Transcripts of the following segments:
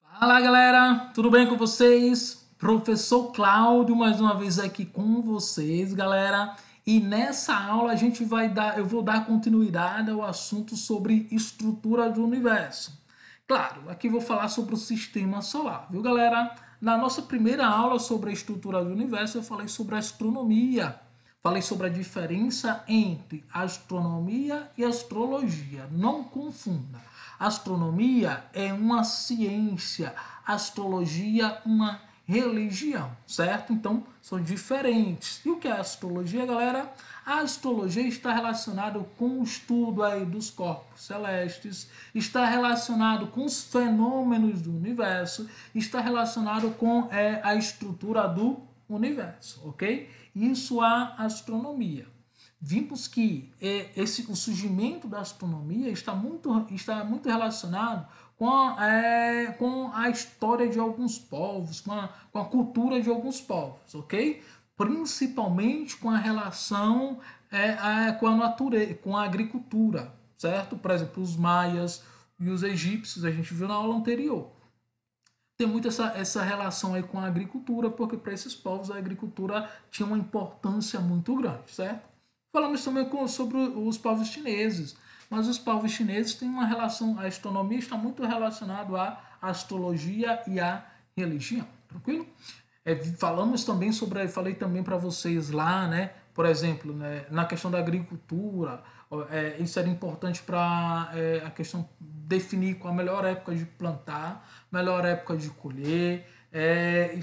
Fala galera, tudo bem com vocês? Professor Cláudio mais uma vez aqui com vocês, galera. E nessa aula a gente vai dar, eu vou dar continuidade ao assunto sobre estrutura do universo. Claro, aqui vou falar sobre o sistema solar, viu galera? Na nossa primeira aula sobre a estrutura do universo, eu falei sobre astronomia. Falei sobre a diferença entre astronomia e astrologia. Não confunda. Astronomia é uma ciência, astrologia uma religião, certo? Então são diferentes. E o que é astrologia, galera? A astrologia está relacionada com o estudo aí dos corpos celestes, está relacionado com os fenômenos do universo, está relacionado com é, a estrutura do universo, ok? Isso a astronomia. Vimos que é, esse, o surgimento da astronomia está muito, está muito relacionado com, é, com a história de alguns povos, com a, com a cultura de alguns povos, ok? Principalmente com a relação é, com a natureza, com a agricultura, certo? Por exemplo, os maias e os egípcios, a gente viu na aula anterior. Tem muito essa, essa relação aí com a agricultura, porque para esses povos a agricultura tinha uma importância muito grande, certo? Falamos também com, sobre os povos chineses, mas os povos chineses têm uma relação, a astronomia está muito relacionada à astrologia e a religião. Tranquilo? É, falamos também sobre, falei também para vocês lá, né? Por exemplo, né, na questão da agricultura, é, isso era importante para é, a questão definir qual a melhor época de plantar, melhor época de colher. É,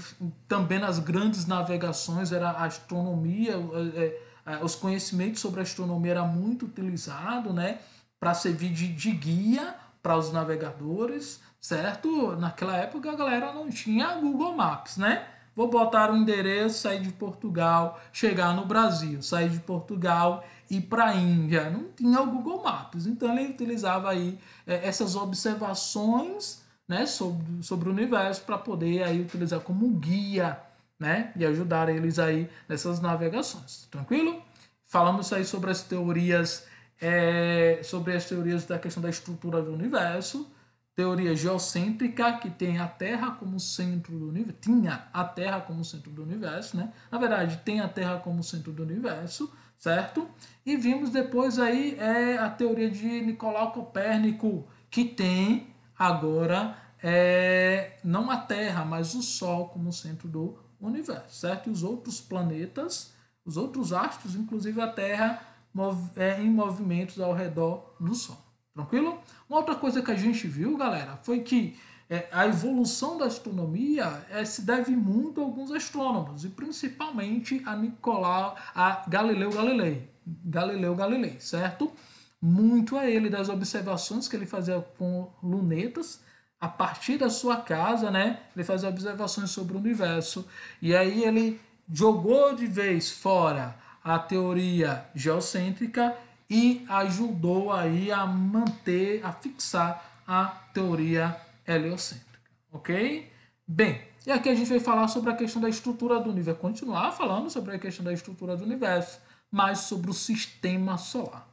também nas grandes navegações era a astronomia, é, é, é, os conhecimentos sobre a astronomia era muito utilizado, né? Para servir de, de guia para os navegadores, certo? Naquela época a galera não tinha Google Maps, né? Vou botar o um endereço, sair de Portugal, chegar no Brasil, sair de Portugal e para a Índia. Não tinha o Google Maps. Então ele utilizava aí é, essas observações né, sobre, sobre o universo para poder aí utilizar como guia né, e ajudar eles aí nessas navegações. Tranquilo? Falamos aí sobre as teorias, é, sobre as teorias da questão da estrutura do universo teoria geocêntrica, que tem a Terra como centro do universo, tinha a Terra como centro do universo, né? Na verdade, tem a Terra como centro do universo, certo? E vimos depois aí é, a teoria de Nicolau Copérnico, que tem agora é, não a Terra, mas o Sol como centro do universo, certo? E os outros planetas, os outros astros, inclusive a Terra, mov é, em movimentos ao redor do Sol. Tranquilo? Uma outra coisa que a gente viu, galera, foi que é, a evolução da astronomia é, se deve muito a alguns astrônomos, e principalmente a Nicolau, a Galileu Galilei. Galileu Galilei, certo? Muito a ele das observações que ele fazia com lunetas a partir da sua casa, né? Ele fazia observações sobre o universo. E aí ele jogou de vez fora a teoria geocêntrica e ajudou aí a manter, a fixar a teoria heliocêntrica, ok? Bem, e aqui a gente vai falar sobre a questão da estrutura do universo, continuar falando sobre a questão da estrutura do universo, mas sobre o sistema solar.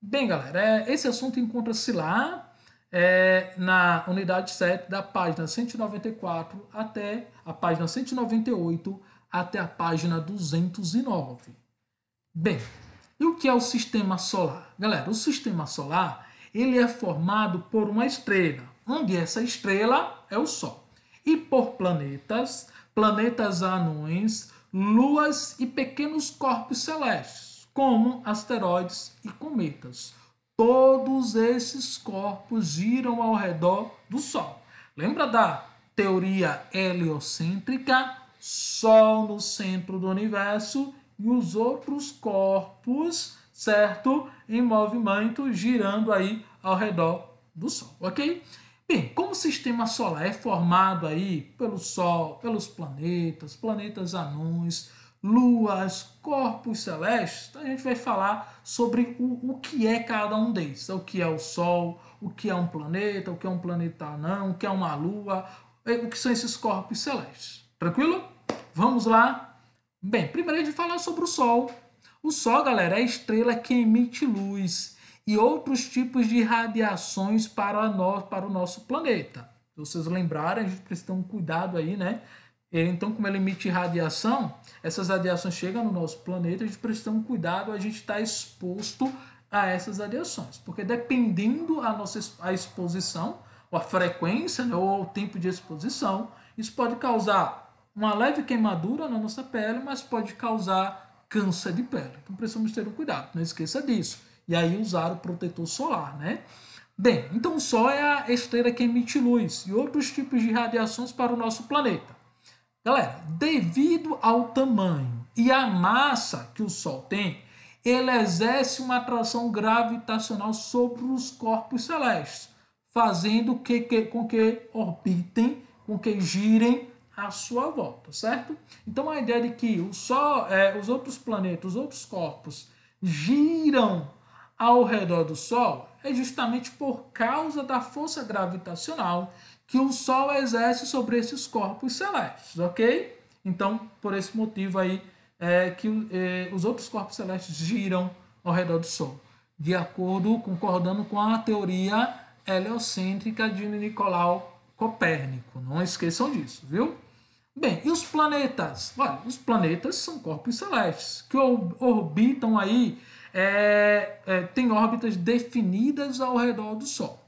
Bem, galera, é, esse assunto encontra-se lá é, na unidade 7, da página 194 até a página 198 até a página 209. Bem, e o que é o sistema solar? Galera, o sistema solar ele é formado por uma estrela, onde essa estrela é o Sol, e por planetas, planetas anões, luas e pequenos corpos celestes, como asteroides e cometas. Todos esses corpos giram ao redor do Sol. Lembra da teoria heliocêntrica? Sol no centro do universo e os outros corpos, certo? Em movimento, girando aí ao redor do Sol, ok? Bem, como o sistema solar é formado aí pelo Sol, pelos planetas, planetas anões, luas, corpos celestes, então a gente vai falar sobre o, o que é cada um deles. É o que é o Sol, o que é um planeta, o que é um planeta anão, o que é uma lua, é, o que são esses corpos celestes. Tranquilo? Vamos lá Bem, primeiro é de falar sobre o Sol. O Sol, galera, é a estrela que emite luz e outros tipos de radiações para, nós, para o nosso planeta. Se vocês lembrarem, a gente precisa ter um cuidado aí, né? É, então, como ele emite radiação, essas radiações chegam no nosso planeta, a gente precisa ter um cuidado, a gente está exposto a essas radiações. Porque dependendo a nossa a exposição, ou a frequência, né, ou o tempo de exposição, isso pode causar uma leve queimadura na nossa pele, mas pode causar câncer de pele. Então precisamos ter um cuidado, não esqueça disso. E aí usar o protetor solar, né? Bem, então o Sol é a estrela que emite luz e outros tipos de radiações para o nosso planeta. Galera, devido ao tamanho e à massa que o Sol tem, ele exerce uma atração gravitacional sobre os corpos celestes, fazendo que, que, com que orbitem, com que girem à sua volta, certo? Então a ideia de que o Sol, é, os outros planetas, os outros corpos giram ao redor do Sol é justamente por causa da força gravitacional que o Sol exerce sobre esses corpos celestes, ok? Então, por esse motivo aí, é que é, os outros corpos celestes giram ao redor do Sol, de acordo, concordando com a teoria heliocêntrica de Nicolau Copérnico. Não esqueçam disso, viu? Bem, e os planetas? Olha, os planetas são corpos celestes que orbitam aí, é, é, tem órbitas definidas ao redor do Sol.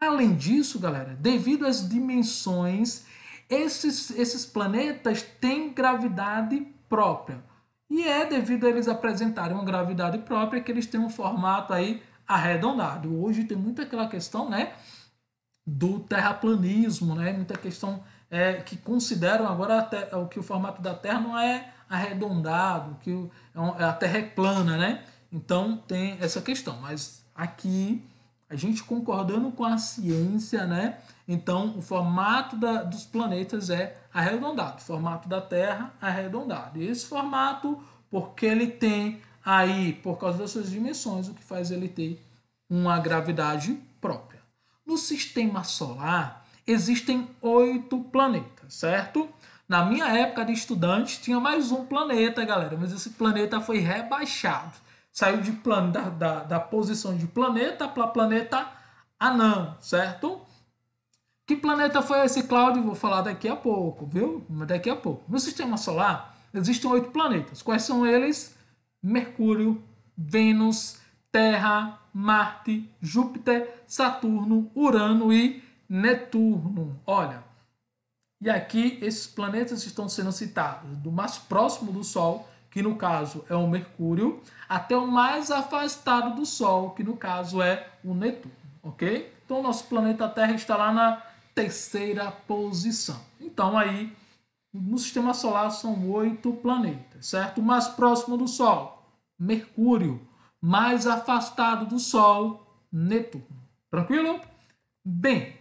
Além disso, galera, devido às dimensões, esses, esses planetas têm gravidade própria. E é devido a eles apresentarem uma gravidade própria que eles têm um formato aí arredondado. Hoje tem muita aquela questão, né, do terraplanismo, né, muita questão é, que consideram agora o que o formato da Terra não é arredondado, que é é, a Terra é plana, né? Então tem essa questão. Mas aqui a gente concordando com a ciência, né? Então o formato da, dos planetas é arredondado, o formato da Terra arredondado. E esse formato, porque ele tem aí, por causa das suas dimensões, o que faz ele ter uma gravidade própria. No sistema solar, existem oito planetas, certo? Na minha época de estudante, tinha mais um planeta, galera, mas esse planeta foi rebaixado. Saiu de plan da, da, da posição de planeta para planeta anão, certo? Que planeta foi esse, Cláudio? Vou falar daqui a pouco, viu? Daqui a pouco. No sistema solar, existem oito planetas. Quais são eles? Mercúrio, Vênus, Terra, Marte, Júpiter, Saturno, Urano e Netuno. Olha, e aqui esses planetas estão sendo citados do mais próximo do Sol, que no caso é o Mercúrio, até o mais afastado do Sol, que no caso é o Netuno, ok? Então nosso planeta Terra está lá na terceira posição. Então aí no Sistema Solar são oito planetas, certo? O mais próximo do Sol, Mercúrio. Mais afastado do Sol, Netuno. Tranquilo? Bem,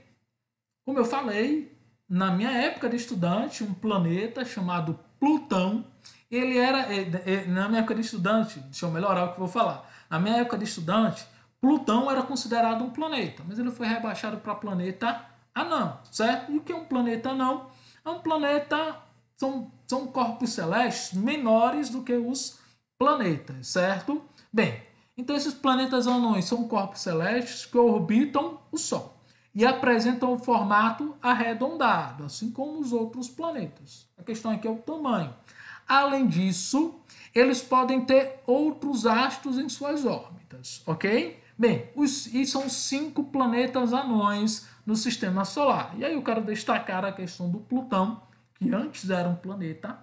como eu falei, na minha época de estudante, um planeta chamado Plutão, ele era. É, é, na minha época de estudante, deixa eu melhorar o que eu vou falar. Na minha época de estudante, Plutão era considerado um planeta, mas ele foi rebaixado para planeta anão, certo? E o que é um planeta anão? É um planeta. São, são corpos celestes menores do que os planetas, certo? Bem, então esses planetas anões são corpos celestes que orbitam o Sol e apresentam o formato arredondado, assim como os outros planetas. A questão aqui é o tamanho. Além disso, eles podem ter outros astros em suas órbitas, ok? Bem, os, e são cinco planetas anões no sistema solar. E aí eu quero destacar a questão do Plutão, que antes era um planeta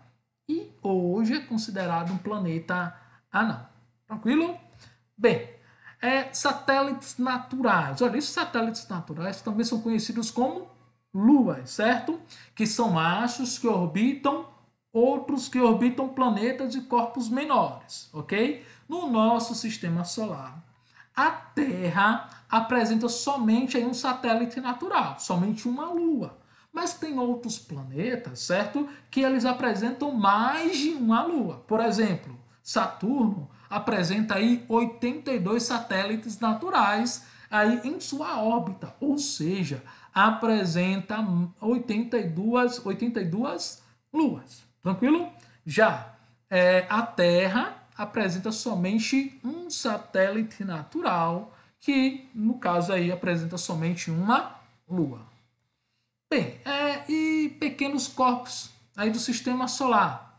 e hoje é considerado um planeta anão. Tranquilo? Bem, é, satélites naturais. Olha, esses satélites naturais também são conhecidos como luas, certo? Que são astros que orbitam outros que orbitam planetas e corpos menores, ok? No nosso sistema solar, a Terra apresenta somente um satélite natural, somente uma lua. Mas tem outros planetas, certo? Que eles apresentam mais de uma lua. Por exemplo, Saturno apresenta aí 82 satélites naturais aí em sua órbita, ou seja, apresenta 82, 82 luas. Tranquilo? Já é, a Terra apresenta somente um satélite natural, que no caso aí apresenta somente uma lua. Bem, é, e pequenos corpos aí do sistema solar.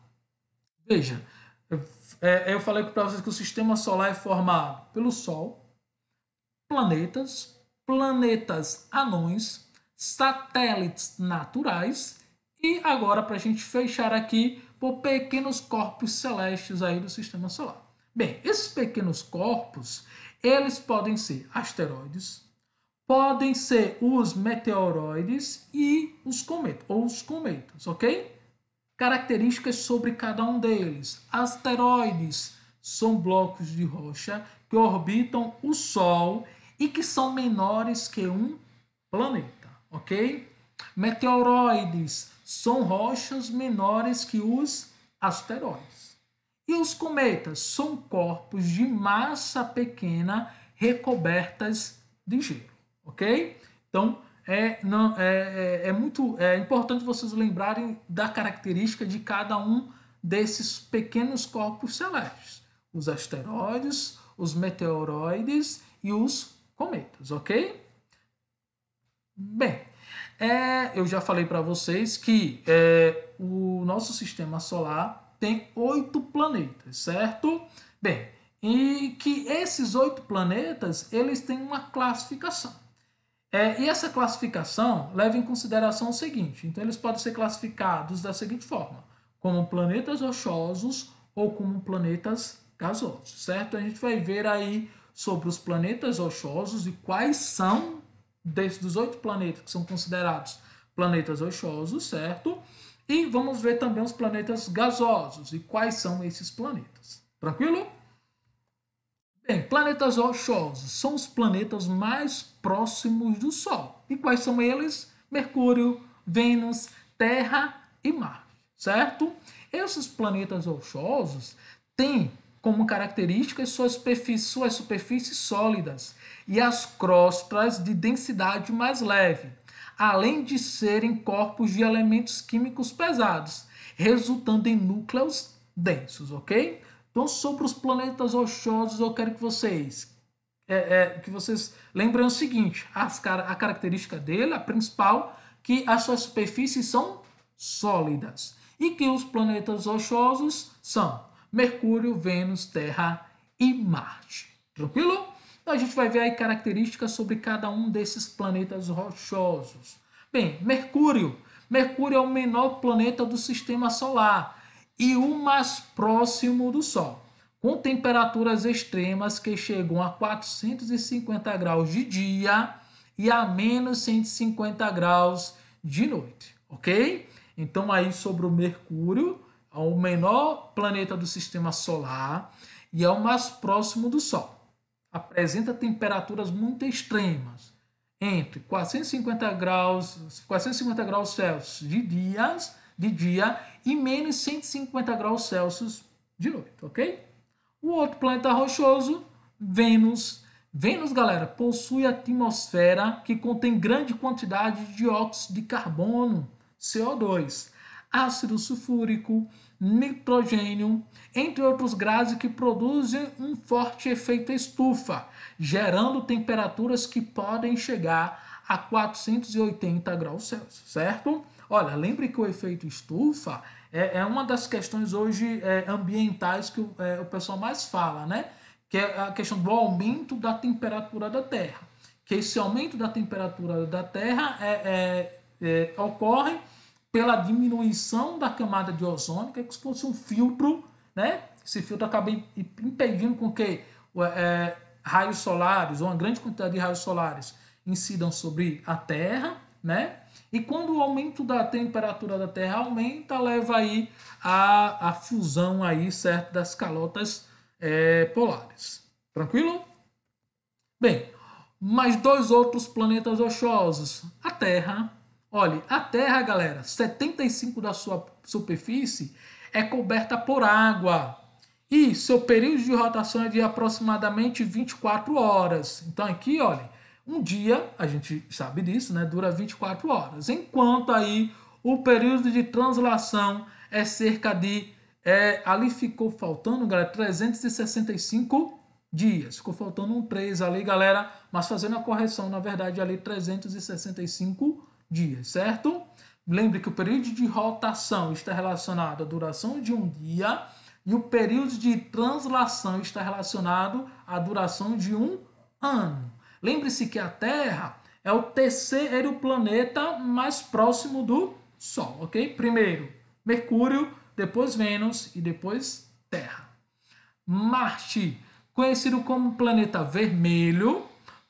Veja, eu, é, eu falei para vocês que o sistema solar é formado pelo Sol, planetas, planetas anões, satélites naturais e agora para a gente fechar aqui por pequenos corpos celestes aí do sistema solar. Bem, esses pequenos corpos, eles podem ser asteroides, podem ser os meteoroides e os cometas, ou os cometas, ok? Características sobre cada um deles. Asteroides são blocos de rocha que orbitam o Sol e que são menores que um planeta, ok? Meteoroides são rochas menores que os asteroides. E os cometas são corpos de massa pequena recobertas de gelo, ok? Então, é, não, é, é, é, muito é importante vocês lembrarem da característica de cada um desses pequenos corpos celestes: os asteroides, os meteoroides e os cometas, ok? Bem, é, eu já falei para vocês que é, o nosso sistema solar tem oito planetas, certo? Bem, e que esses oito planetas eles têm uma classificação. É, e essa classificação leva em consideração o seguinte: então, eles podem ser classificados da seguinte forma, como planetas rochosos ou como planetas gasosos, certo? A gente vai ver aí sobre os planetas rochosos e quais são, desses dos oito planetas que são considerados planetas rochosos, certo? E vamos ver também os planetas gasosos e quais são esses planetas. Tranquilo? Bem, planetas rochosos são os planetas mais próximos do Sol. E quais são eles? Mercúrio, Vênus, Terra e Marte, certo? Esses planetas rochosos têm como características suas superfícies, suas superfícies sólidas e as crostas de densidade mais leve, além de serem corpos de elementos químicos pesados, resultando em núcleos densos, ok? Então, sobre os planetas rochosos, eu quero que vocês é, é, que vocês lembrem o seguinte: as, a característica dele, a principal, que as suas superfícies são sólidas e que os planetas rochosos são Mercúrio, Vênus, Terra e Marte. Tranquilo? Então a gente vai ver aí características sobre cada um desses planetas rochosos. Bem, Mercúrio. Mercúrio é o menor planeta do sistema solar e o mais próximo do Sol, com temperaturas extremas que chegam a 450 graus de dia e a menos 150 graus de noite, ok? Então, aí sobre o Mercúrio, é o menor planeta do sistema solar e é o mais próximo do Sol. Apresenta temperaturas muito extremas, entre 450 graus, 450 graus Celsius de dias de dia e menos 150 graus Celsius de noite, ok? O outro planeta rochoso, Vênus. Vênus, galera, possui atmosfera que contém grande quantidade de dióxido de carbono, CO2, ácido sulfúrico, nitrogênio, entre outros gases que produzem um forte efeito estufa, gerando temperaturas que podem chegar a 480 graus Celsius, certo? Olha, lembre que o efeito estufa é, é uma das questões hoje é, ambientais que o, é, o pessoal mais fala, né? Que é a questão do aumento da temperatura da Terra. Que esse aumento da temperatura da Terra é, é, é ocorre pela diminuição da camada de ozônio, que é como se fosse um filtro, né? Esse filtro acaba impedindo com que é, raios solares, ou uma grande quantidade de raios solares, incidam sobre a Terra né? E quando o aumento da temperatura da Terra aumenta, leva aí a, a fusão aí, certo, das calotas é, polares. Tranquilo? Bem, mais dois outros planetas rochosos. A Terra. Olha, a Terra, galera, 75% da sua superfície é coberta por água. E seu período de rotação é de aproximadamente 24 horas. Então aqui, olha, um dia, a gente sabe disso, né, dura 24 horas, enquanto aí o período de translação é cerca de. É, ali ficou faltando, galera, 365 dias. Ficou faltando um 3 ali, galera, mas fazendo a correção, na verdade, ali 365 dias, certo? Lembre que o período de rotação está relacionado à duração de um dia e o período de translação está relacionado à duração de um ano. Lembre-se que a Terra é o terceiro planeta mais próximo do Sol, ok? Primeiro, Mercúrio, depois Vênus e depois Terra. Marte, conhecido como planeta vermelho,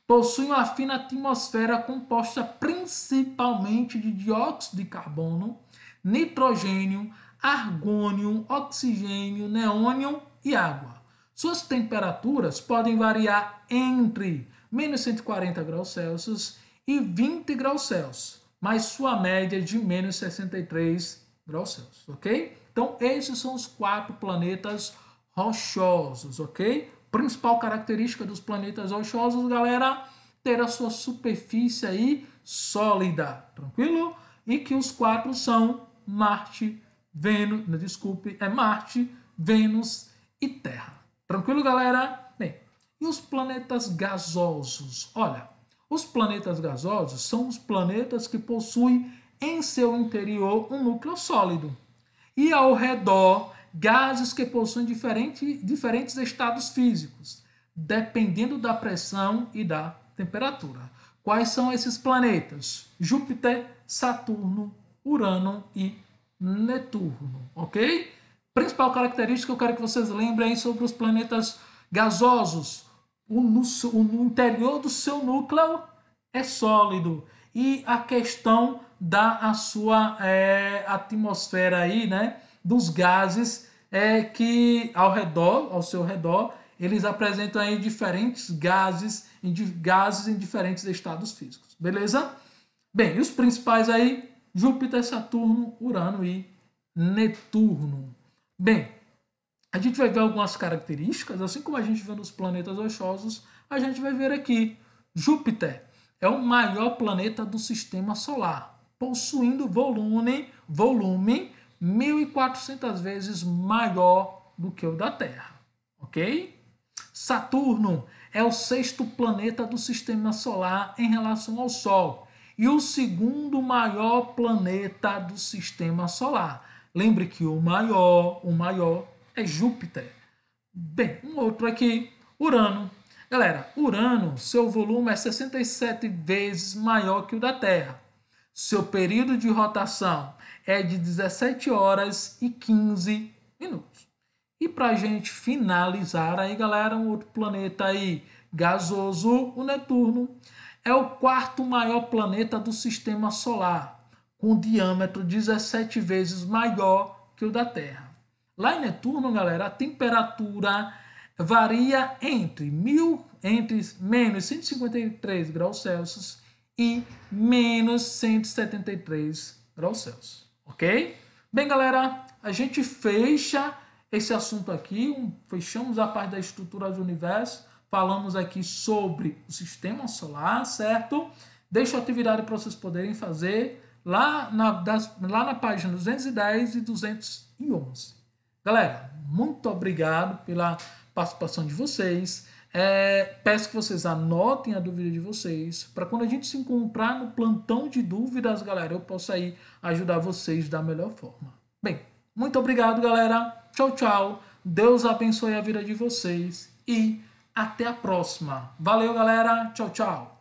possui uma fina atmosfera composta principalmente de dióxido de carbono, nitrogênio, argônio, oxigênio, neônio e água. Suas temperaturas podem variar entre menos 140 graus Celsius e 20 graus Celsius, mais sua média é de menos 63 graus Celsius, ok? Então, esses são os quatro planetas rochosos, ok? Principal característica dos planetas rochosos, galera, ter a sua superfície aí sólida, tranquilo? E que os quatro são Marte, Vênus, desculpe, é Marte, Vênus e Terra. Tranquilo, galera? E os planetas gasosos? Olha, os planetas gasosos são os planetas que possuem em seu interior um núcleo sólido e ao redor gases que possuem diferente, diferentes estados físicos, dependendo da pressão e da temperatura. Quais são esses planetas? Júpiter, Saturno, Urano e Netuno, ok? Principal característica que eu quero que vocês lembrem sobre os planetas gasosos o, no, interior do seu núcleo é sólido. E a questão da a sua é, atmosfera aí, né? Dos gases é, que ao redor, ao seu redor, eles apresentam aí diferentes gases em, gases em diferentes estados físicos, beleza? Bem, e os principais aí, Júpiter, Saturno, Urano e Netuno. Bem, a gente vai ver algumas características, assim como a gente vê nos planetas rochosos, a gente vai ver aqui. Júpiter é o maior planeta do sistema solar, possuindo volume, volume 1400 vezes maior do que o da Terra, OK? Saturno é o sexto planeta do sistema solar em relação ao Sol e o segundo maior planeta do sistema solar. Lembre que o maior, o maior é Júpiter. Bem, um outro aqui, Urano. Galera, Urano, seu volume é 67 vezes maior que o da Terra. Seu período de rotação é de 17 horas e 15 minutos. E para a gente finalizar aí, galera, um outro planeta aí gasoso, o Netuno, é o quarto maior planeta do Sistema Solar, com um diâmetro 17 vezes maior que o da Terra. Lá em Netuno, galera, a temperatura varia entre, mil, entre menos 153 graus Celsius e menos 173 graus Celsius, ok? Bem, galera, a gente fecha esse assunto aqui, fechamos a parte da estrutura do universo, falamos aqui sobre o sistema solar, certo? Deixa a atividade para vocês poderem fazer lá na, das, lá na página 210 e 211. Galera, muito obrigado pela participação de vocês. É, peço que vocês anotem a dúvida de vocês, para quando a gente se encontrar no plantão de dúvidas, galera, eu possa aí ajudar vocês da melhor forma. Bem, muito obrigado, galera. Tchau, tchau. Deus abençoe a vida de vocês e até a próxima. Valeu, galera. Tchau, tchau.